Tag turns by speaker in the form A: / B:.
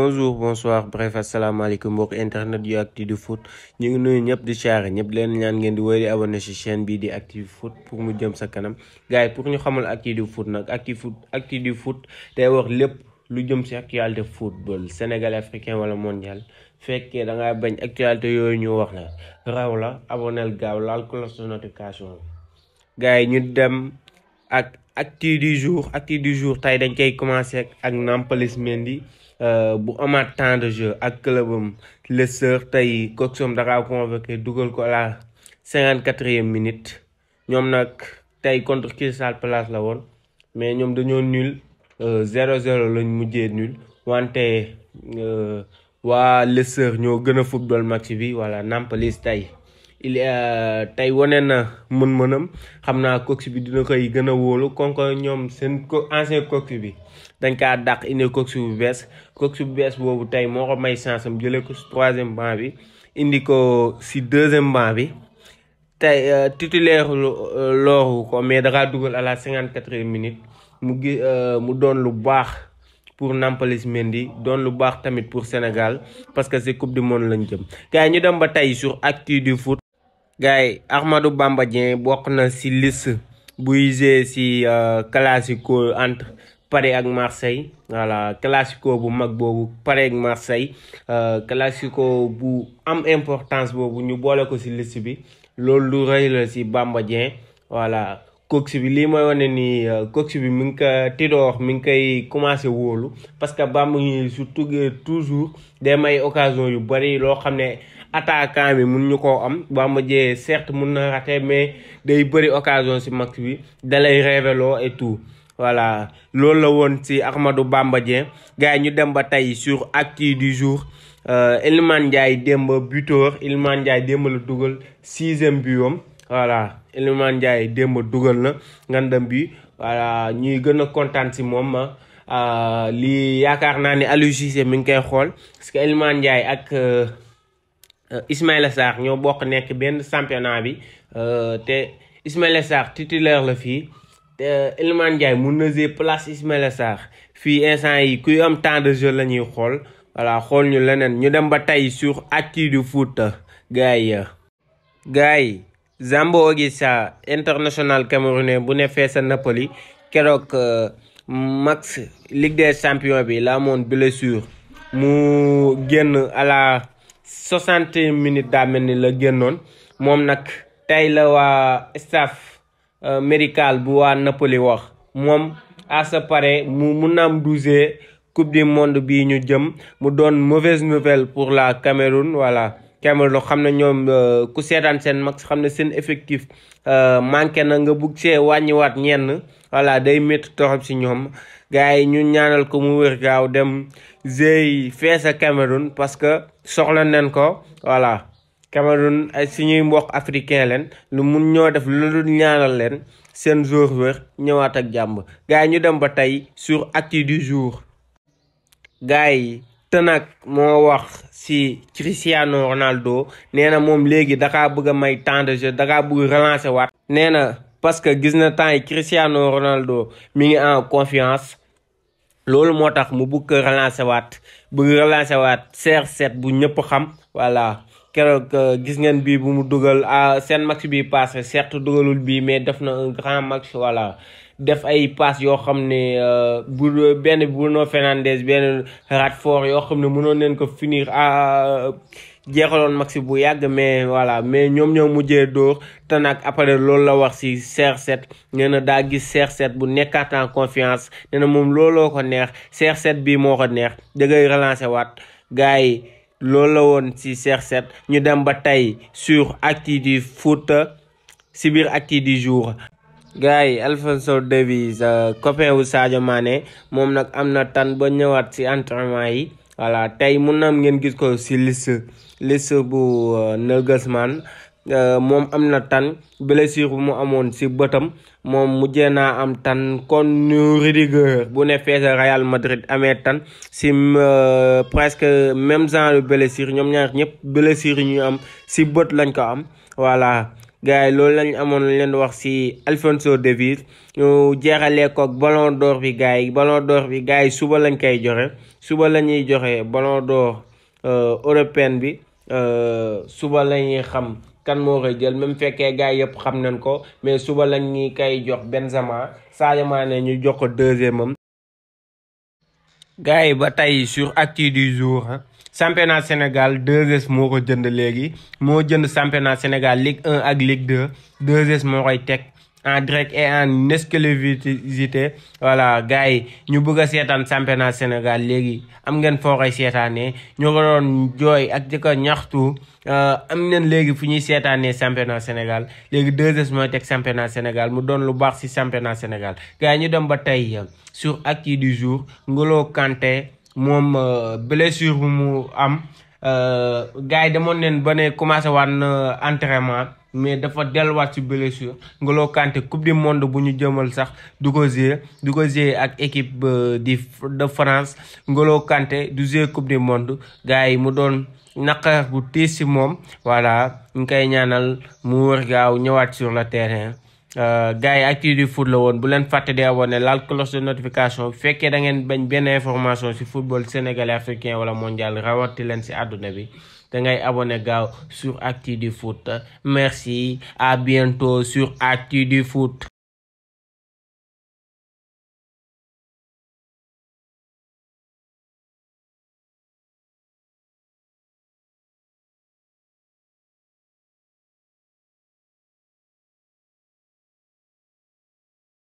A: bonjour bonsoir bref asalaamaaleykum mbokk internet yu Actu Foot ñu ngi nuyu ñëpp di share ñëpp leen ñaan ngeen di wéy di abonné ci chaîne bii di Actu Foot pour mu jëm sa kanam gars pour ñu xamal Actu Foot nag Actu Foot Actu Foot tey wax lépp lu jëm si ci actualité football Sénégal africain wala mondial fekkee da ngaa bañ actualité yooyu ñu wax na raw la abonel gaaw laal cloche de notification gars yi ñu dem ak actu jour actu jour tey dañ koy commencé ak Nampalys Mendy Euh, bu amaat temps de jeu ak clubam le seur tey coxom da kaa convoqué dugal ko à la cinquante quatrième minute ñoom nag tey contre Crystal Palace la woon mais ñoom dañoo nul euh, zéro zéro lañ mujje nul wante euh, waa le ñoo gën a football match bi wala tey il tey wane na mën-mënam xam naa coach bi dina koy gën a wóolu kon ko ñoom seen ancien coach bi dañ kaa daq indi coach bu bees coach bu bees boobu tey moo ko may chance am jële ko si troisième banc bi indi ko si deuxième banc bi tey euh, titulaire euh, looru ko mais dakaa dugal à la cinquante quatrième minute mu gi euh, mu doon lu baax pour Nampalys Mendy doon lu baax tamit pour Sénégal parce que c'est coupe du monde lañ jëm gars ñu dem ba tey sur actu du foot gaay Ahmadou Bamba Dieng bokk na si liste buy jouer ci euh, classico entre Paris ak Marseille voilà classico bu mag boobu Paris ak Marseille euh, classico bu am importance boobu ñu boole ko ci list bi loolu lu rëy la ci Bamba Dieng voilà bi lii mooy wane ni euh, coach bi mu ngi ko tidoox mi ngi koy commencé wóolu parce que Bamba surtout toujours day occasion yu bari loo xam ne attaquant bi mun ñu koo am Bamba Dieng certes mun na raté mais day bëri occasion si match bi dalay révélo et tout voilà loolu la woon ci Ahmadou Bamba Dieng gars yi ñu dem ba tey sur actu du jour Iliman euh, Ndiaye démb buteur Iliman Ndiaye démb la dugal sixième biom voilà Iliman Ndiaye démb dugal na ngandam bi voilà ñuy gën a kontaan si moom ah. euh, lii yaakaar naa ni Aliou Cissé mi ngi koy xool parce que ak euh, Euh, Ismaïla Sarr ñoo bokk nekk benn championnat bi euh, te Ismaïla Sarr titulaire la fii te Iliman euh, Ndiaye mun na jouer place Ismaïla Sarr fii instant yi kuy am temps de jeu la ñuy xool voilà xool ñu leneen ñu dem ba tey sur actu du foot gars yi gars yi Zambo Ogissa international camerounais bu ne fee sa Napoli keroog max Ligue des champions bi la amoon blessure mu génn à Sosante minute damene le gen non. Mwam nak tay la wa staff euh, merikal bou wa Napoli wak. Mwam asapare mw mounan mdouze koup di monde bi yon jom. Mw don mwovez mevel pou la Kameroun wala. Cameroun xam ne ñoom euh, ku seetaan seen match xam ne seen effectif euh, manqué na nga bugg see wàññiwaat ñenn voilà day métti torop si ñoom gars yi ñu ñaanal ko mu wér gaaw dem géy fees a Cameroun parce que soxla nañ ko voilà Cameroun ay suñuy mbokk africain leen lu mun ñoo def lu dul ñaanal leen seen jour wér ñëwaat ak jàmm gars ñu dem ba tey sur actu du te nag moo wax si Cristiano Ronaldo nee na moom léegi dakaa bëgg a may temps de jeu dakaa bugg relancer waat. nee na parce que gis na temps yi Cristiano Ronaldo mi ngi en confiance loolu moo tax mu bugg ko relancer waat bëgg relancer waat CR7 bu ñëpp xam voilà. keroog euh, gis ngeen bi bu mu dugal euh, seen match bi passé certes dugalul bii mais def na un grand match voilà def ay pass yoo xam ne euh, bu benn Bruno Fernandes benn Radford yoo xam ne mënoon neen ko finir à euh, jeexaloon match bu yàgg mais voilà mais ñoom ñoo mujjee dóor te nag après loolu la wax ci CR7 nee na daa gis CR7 bu nekkaat en confiance nee moom looloo ko neex CR7 bii moo ko neex da ngay relancer waat gars yi loolu la woon ci cr set ñu dem ba tey sur actu du foot ci biir di du jour. gars yi Alphonso Davies euh, copain wu Sadio Mané moom nag am na tan ba ñëwaat si entraînement yi voilà tey mun na ngeen gis ko si liste liste bu euh, Nagelsmann euh, moom am na tan blessure bu mu amoon si bëtam moom mujje naa am tan kon nu Rudiger bu ne fees Real Madrid amee tan si presque même genre blessure ñoom ñaar ñëpp blessure ñu am si bët lañ ko am voilà gars yi loolu lañ amoon leen wax si Alphonso Davies ñu jeexalee ko ak ballon door bi gars yi ballon door bi gars yi suba lañ koy joxe suba la ñuy joxe ballon d'or euh, européen bi euh, suba la ñuy xam kan moo koy jël mu fekkee gars yëpp xam nañ ko mais suba lañ ñuy koy jox saa Sadio Mané ñu jox ko deuxième am gars bataille sur actu du jour hein. championnat Sénégal 2S moo ko jënd léegi de jënd Sénégal Ligue 1 et Ligue 2 2S moo Tech. en direct et en exclusivité voilà gars yi ñu bëgg a seetaan championnat Sénégal léegi am ngeen foo koy seetaanee ñu ko doon jooy ak di ko ñaxtu euh, am ngeen léegi fu ñuy seetaanee championnat Sénégal léegi deux heures mooy teg championnat Sénégal mu doon lu baax ci championnat Sénégal gars yi ñu dem ba tey sur actu du jour Ngolo Kanté moom euh, blessure bu mu am Euh, gars yi demoon neen ba ne commencé waan entraînement mais dafa delluwaat ci blessure Ngolo Kanté coupe du monde bu ñu jëmal sax du ko jouer du ko jouer ak équipe euh, di de France Ngolo Kanté du jouer coupe du monde gars yi mu doon naqar bu tiis ci moom voilà ñu koy ñaanal mu wër gaaw ñëwaat sur le terrain Euh, gars yi actu du la woon bu leen fàtte di abonné laal cloche de notification bu fekkee da ngeen bañ benn information ci football sénégalais africain wala mondial rawati leen ci àdduna bi da ngay abonné gaaw sur actu du foot merci à bientôt sur actu du foot